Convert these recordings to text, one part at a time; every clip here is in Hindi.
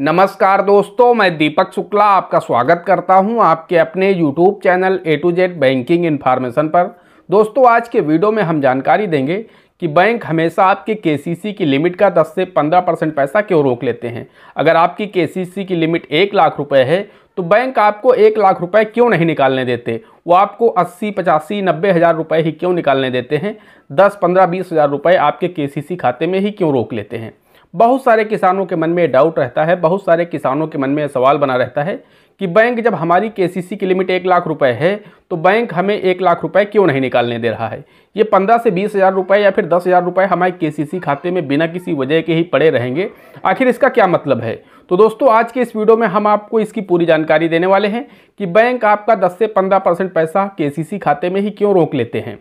नमस्कार दोस्तों मैं दीपक शुक्ला आपका स्वागत करता हूं आपके अपने YouTube channel A to Z banking information पर दोस्तों आज के वीडियो में हम जानकारी देंगे कि बैंक हमेशा आपके के की लिमिट का 10 से 15 परसेंट पैसा क्यों रोक लेते हैं अगर आपकी के की लिमिट एक लाख रुपए है तो बैंक आपको एक लाख रुपए क्यों नहीं निकालने देते वो आपको अस्सी पचासी नब्बे हज़ार रुपये ही क्यों निकालने देते हैं दस पंद्रह बीस हज़ार रुपये आपके केसीसी खाते में ही क्यों रोक लेते हैं बहुत सारे किसानों के मन में डाउट रहता है बहुत सारे किसानों के मन में सवाल बना रहता है कि बैंक जब हमारी केसीसी की लिमिट एक लाख रुपए है तो बैंक हमें एक लाख रुपए क्यों नहीं निकालने दे रहा है ये पंद्रह से बीस हज़ार रुपये या फिर दस हज़ार रुपये हमारे के खाते में बिना किसी वजह के ही पड़े रहेंगे आखिर इसका क्या मतलब है तो दोस्तों आज के इस वीडियो में हम आपको इसकी पूरी जानकारी देने वाले हैं कि बैंक आपका दस से पंद्रह पैसा के खाते में ही क्यों रोक लेते हैं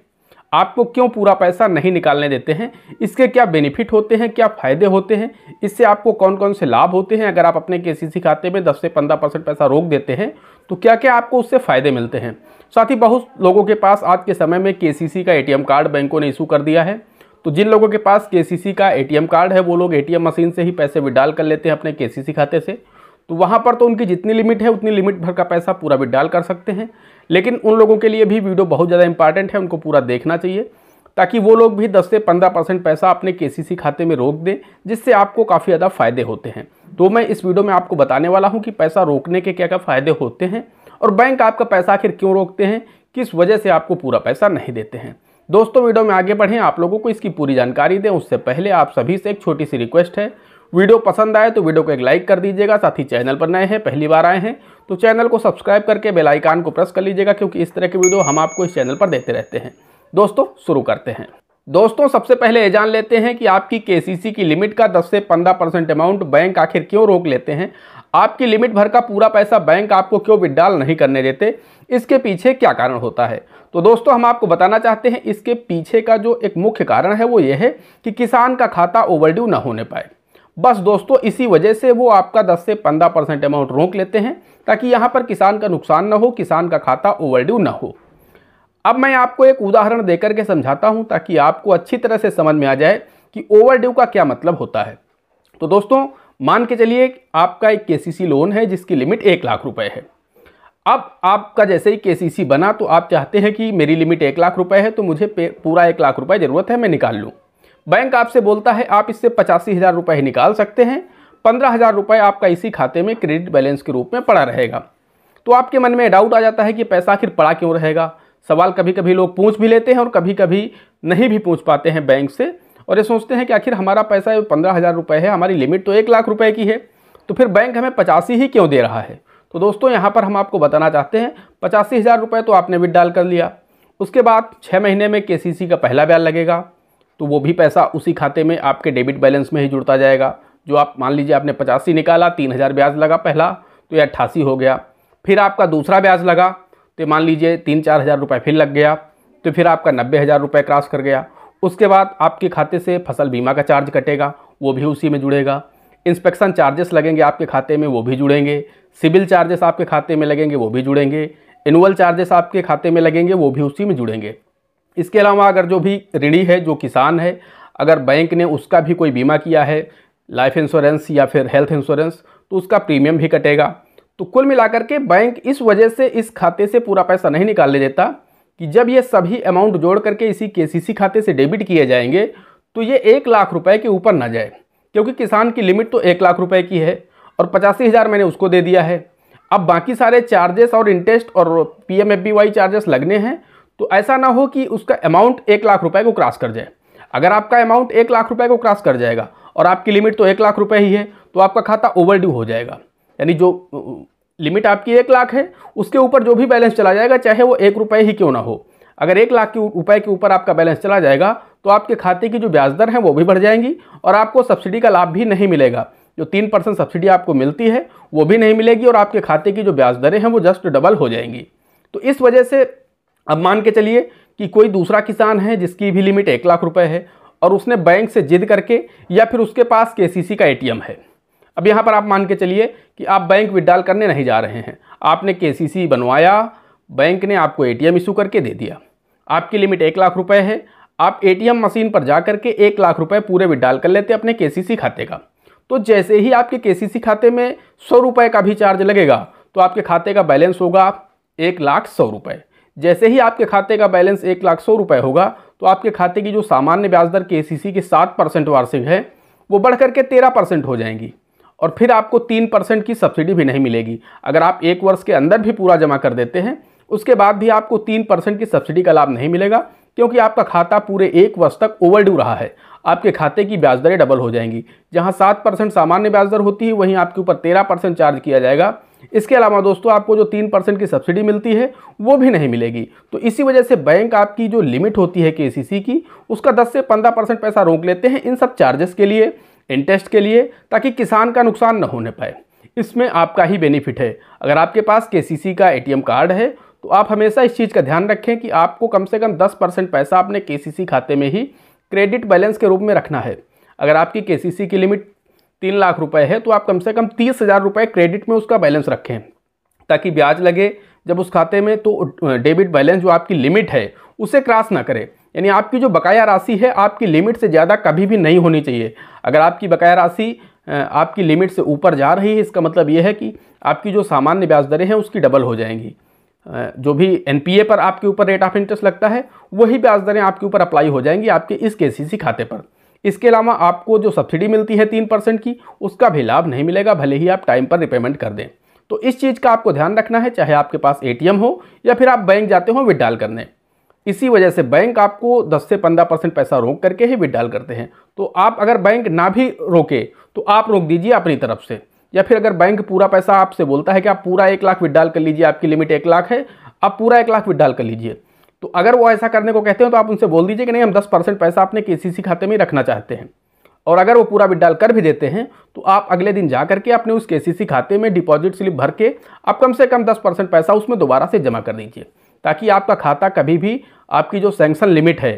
आपको क्यों पूरा पैसा नहीं निकालने देते हैं इसके क्या बेनिफिट होते हैं क्या फ़ायदे होते हैं इससे आपको कौन कौन से लाभ होते हैं अगर आप अपने के सी खाते में दस से पंद्रह परसेंट पैसा रोक देते हैं तो क्या क्या आपको उससे फ़ायदे मिलते हैं साथ ही बहुत लोगों के पास आज के समय में के का ए कार्ड बैंकों ने इशू कर दिया है तो जिन लोगों के पास के का ए कार्ड है वो लोग ए मशीन से ही पैसे विड्राल कर लेते हैं अपने के खाते से तो वहाँ पर तो उनकी जितनी लिमिट है उतनी लिमिट भर का पैसा पूरा डाल कर सकते हैं लेकिन उन लोगों के लिए भी वीडियो बहुत ज़्यादा इंपॉर्टेंट है उनको पूरा देखना चाहिए ताकि वो लोग भी 10 से 15 परसेंट पैसा अपने के खाते में रोक दें जिससे आपको काफ़ी ज़्यादा फ़ायदे होते हैं तो मैं इस वीडियो में आपको बताने वाला हूँ कि पैसा रोकने के क्या क्या फ़ायदे होते हैं और बैंक आपका पैसा आखिर क्यों रोकते हैं किस वजह से आपको पूरा पैसा नहीं देते हैं दोस्तों वीडियो में आगे बढ़ें आप लोगों को इसकी पूरी जानकारी दें उससे पहले आप सभी से एक छोटी सी रिक्वेस्ट है वीडियो पसंद आए तो वीडियो को एक लाइक कर दीजिएगा साथ ही चैनल पर नए हैं पहली बार आए हैं तो चैनल को सब्सक्राइब करके बेल आइकान को प्रेस कर लीजिएगा क्योंकि इस तरह की वीडियो हम आपको इस चैनल पर देते रहते हैं दोस्तों शुरू करते हैं दोस्तों सबसे पहले ये जान लेते हैं कि आपकी के की लिमिट का 10 से 15 परसेंट अमाउंट बैंक आखिर क्यों रोक लेते हैं आपकी लिमिट भर का पूरा पैसा बैंक आपको क्यों विड्राल नहीं करने देते इसके पीछे क्या कारण होता है तो दोस्तों हम आपको बताना चाहते हैं इसके पीछे का जो एक मुख्य कारण है वो ये है कि किसान का खाता ओवरड्यू ना होने पाए बस दोस्तों इसी वजह से वो आपका 10 से 15 परसेंट अमाउंट रोक लेते हैं ताकि यहाँ पर किसान का नुकसान ना हो किसान का खाता ओवरड्यू ना हो अब मैं आपको एक उदाहरण देकर के समझाता हूँ ताकि आपको अच्छी तरह से समझ में आ जाए कि ओवरड्यू का क्या मतलब होता है तो दोस्तों मान के चलिए आपका एक के लोन है जिसकी लिमिट एक लाख रुपये है अब आपका जैसे ही के बना तो आप चाहते हैं कि मेरी लिमिट एक लाख रुपये है तो मुझे पूरा एक लाख रुपये ज़रूरत है मैं निकाल लूँ बैंक आपसे बोलता है आप इससे पचासी हज़ार रुपये ही निकाल सकते हैं पंद्रह हज़ार रुपये आपका इसी खाते में क्रेडिट बैलेंस के रूप में पड़ा रहेगा तो आपके मन में डाउट आ जाता है कि पैसा आखिर पड़ा क्यों रहेगा सवाल कभी कभी लोग पूछ भी लेते हैं और कभी कभी नहीं भी पूछ पाते हैं बैंक से और ये सोचते हैं कि आखिर हमारा पैसा पंद्रह हज़ार रुपये है हमारी लिमिट तो एक लाख रुपये की है तो फिर बैंक हमें पचासी ही क्यों दे रहा है तो दोस्तों यहाँ पर हम आपको बताना चाहते हैं पचासी हज़ार रुपये तो आपने डाल कर लिया उसके बाद छः महीने में के का पहला ब्याज लगेगा तो वो भी पैसा उसी खाते में आपके डेबिट बैलेंस में ही जुड़ता जाएगा जो आप मान लीजिए आपने पचासी निकाला तीन हज़ार ब्याज लगा पहला तो ये अट्ठासी हो गया फिर आपका दूसरा ब्याज लगा तो मान लीजिए तीन चार हज़ार रुपये फिर लग गया तो फिर आपका नब्बे हज़ार रुपये क्रॉस कर गया उसके बाद आपके खाते से फसल बीमा का चार्ज कटेगा वो भी उसी में जुड़ेगा इंस्पेक्शन चार्जेस लगेंगे आपके खाते में वो भी जुड़ेंगे सिविल चार्जेस आपके खाते में लगेंगे वो भी जुड़ेंगे एनुअल चार्जेस आपके खाते में लगेंगे वो भी उसी में जुड़ेंगे इसके अलावा अगर जो भी ऋणी है जो किसान है अगर बैंक ने उसका भी कोई बीमा किया है लाइफ इंश्योरेंस या फिर हेल्थ इंश्योरेंस तो उसका प्रीमियम भी कटेगा तो कुल मिलाकर के बैंक इस वजह से इस खाते से पूरा पैसा नहीं निकालने देता कि जब ये सभी अमाउंट जोड़ करके इसी के खाते से डेबिट किए जाएंगे तो ये एक लाख रुपए के ऊपर ना जाए क्योंकि किसान की लिमिट तो एक लाख रुपए की है और पचासी हज़ार मैंने उसको दे दिया है अब बाकी सारे चार्जेस और इंटरेस्ट और पी एम चार्जेस लगने हैं तो ऐसा ना हो कि उसका अमाउंट एक लाख रुपए को क्रॉस कर जाए अगर आपका अमाउंट एक लाख रुपए को क्रॉस कर जाएगा और आपकी लिमिट तो एक लाख रुपए ही है तो आपका खाता ओवरड्यू हो जाएगा यानी जो लिमिट आपकी एक लाख है उसके ऊपर जो भी बैलेंस चला जाएगा चाहे वो एक रुपये ही क्यों ना हो अगर एक लाख के रुपए के ऊपर आपका बैलेंस चला जाएगा तो आपके खाते की जो ब्याज दर है वो भी बढ़ जाएंगी और आपको सब्सिडी का लाभ भी नहीं मिलेगा जो तीन परसेंट सब्सिडी आपको मिलती है वो भी नहीं मिलेगी और आपके खाते की जो ब्याज दरें हैं वो जस्ट डबल हो जाएंगी तो इस वजह से अब मान के चलिए कि कोई दूसरा किसान है जिसकी भी लिमिट एक लाख रुपए है और उसने बैंक से जिद करके या फिर उसके पास के का ए है अब यहाँ पर आप मान के चलिए कि आप बैंक विड्राल करने नहीं जा रहे हैं आपने के बनवाया बैंक ने आपको ए टी इशू करके दे दिया आपकी लिमिट एक लाख रुपए है आप ए मशीन पर जा करके एक लाख रुपए पूरे विड्राल कर लेते अपने के खाते का तो जैसे ही आपके के खाते में सौ रुपये का भी चार्ज लगेगा तो आपके खाते का बैलेंस होगा एक लाख सौ रुपये जैसे ही आपके खाते का बैलेंस एक लाख सौ रुपये होगा तो आपके खाते की जो सामान्य ब्याज दर के सी की सात परसेंट वार्षिक है वो बढ़ करके तेरह परसेंट हो जाएंगी और फिर आपको तीन परसेंट की सब्सिडी भी नहीं मिलेगी अगर आप एक वर्ष के अंदर भी पूरा जमा कर देते हैं उसके बाद भी आपको तीन परसेंट की सब्सिडी का लाभ नहीं मिलेगा क्योंकि आपका खाता पूरे एक वर्ष तक ओवरड्यू रहा है आपके खाते की ब्याज दरें डबल हो जाएंगी जहाँ सात परसेंट सामान्य ब्याज दर होती है वहीं आपके ऊपर तेरह परसेंट चार्ज किया जाएगा इसके अलावा दोस्तों आपको जो तीन परसेंट की सब्सिडी मिलती है वो भी नहीं मिलेगी तो इसी वजह से बैंक आपकी जो लिमिट होती है के की उसका दस से पंद्रह परसेंट पैसा रोक लेते हैं इन सब चार्जेस के लिए इंटरेस्ट के लिए ताकि किसान का नुकसान न होने पाए इसमें आपका ही बेनिफिट है अगर आपके पास के का ए कार्ड है तो आप हमेशा इस चीज़ का ध्यान रखें कि आपको कम से कम दस परसेंट पैसा अपने के खाते में ही क्रेडिट बैलेंस के रूप में रखना है अगर आपकी के की लिमिट तीन लाख रुपए है तो आप कम से कम तीस हज़ार रुपये क्रेडिट में उसका बैलेंस रखें ताकि ब्याज लगे जब उस खाते में तो डेबिट बैलेंस जो आपकी लिमिट है उसे क्रॉस ना करे यानी आपकी जो बकाया राशि है आपकी लिमिट से ज़्यादा कभी भी नहीं होनी चाहिए अगर आपकी बकाया राशि आपकी लिमिट से ऊपर जा रही है इसका मतलब ये है कि आपकी जो सामान्य ब्याज दरें हैं उसकी डबल हो जाएंगी जो भी एन पर आपके ऊपर रेट ऑफ इंटरेस्ट लगता है वही ब्याज दरें आपके ऊपर अप्लाई हो जाएंगी आपके इस के खाते पर इसके अलावा आपको जो सब्सिडी मिलती है तीन परसेंट की उसका भी लाभ नहीं मिलेगा भले ही आप टाइम पर रिपेमेंट कर दें तो इस चीज़ का आपको ध्यान रखना है चाहे आपके पास ए हो या फिर आप बैंक जाते हो विड्रॉल करने इसी वजह से बैंक आपको 10 से 15 परसेंट पैसा रोक करके ही विड्रॉल करते हैं तो आप अगर बैंक ना भी रोके तो आप रोक दीजिए अपनी तरफ से या फिर अगर बैंक पूरा पैसा आपसे बोलता है कि आप पूरा एक लाख विड्रॉल कर लीजिए आपकी लिमिट एक लाख है आप पूरा एक लाख विड्रॉल कर लीजिए तो अगर वो ऐसा करने को कहते हैं तो आप उनसे बोल दीजिए कि नहीं हम दस परसेंट पैसा अपने के खाते में रखना चाहते हैं और अगर वो पूरा विड्डाल कर भी देते हैं तो आप अगले दिन जा करके अपने उस के खाते में डिपॉजिट स्लिप भर के आप कम से कम दस परसेंट पैसा उसमें दोबारा से जमा कर दीजिए ताकि आपका खाता कभी भी आपकी जो सेंक्शन लिमिट है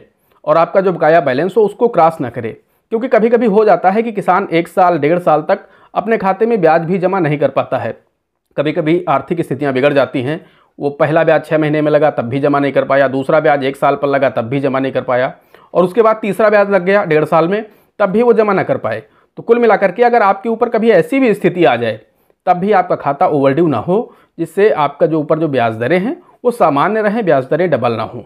और आपका जो बकाया बैलेंस हो उसको क्रॉस ना करे क्योंकि कभी कभी हो जाता है कि किसान एक साल डेढ़ साल तक अपने खाते में ब्याज भी जमा नहीं कर पाता है कभी कभी आर्थिक स्थितियाँ बिगड़ जाती हैं वो पहला ब्याज छः महीने में लगा तब भी जमा नहीं कर पाया दूसरा ब्याज एक साल पर लगा तब भी जमा नहीं कर पाया और उसके बाद तीसरा ब्याज लग गया डेढ़ साल में तब भी वो जमा ना कर पाए तो कुल मिलाकर के अगर आपके ऊपर कभी ऐसी भी स्थिति आ जाए तब भी आपका खाता ओवरड्यू ना हो जिससे आपका जो ऊपर जो ब्याज दरें हैं वो सामान्य रहें ब्याज दरें डबल ना हों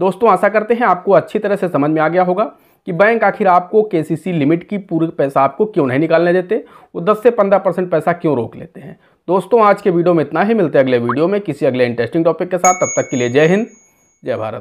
दोस्तों आशा करते हैं आपको अच्छी तरह से समझ में आ गया होगा कि बैंक आखिर आपको के लिमिट की पूरी पैसा आपको क्यों नहीं निकालने देते वो 10 से 15 परसेंट पैसा क्यों रोक लेते हैं दोस्तों आज के वीडियो में इतना ही मिलते हैं अगले वीडियो में किसी अगले इंटरेस्टिंग टॉपिक के साथ तब तक के लिए जय हिंद जय भारत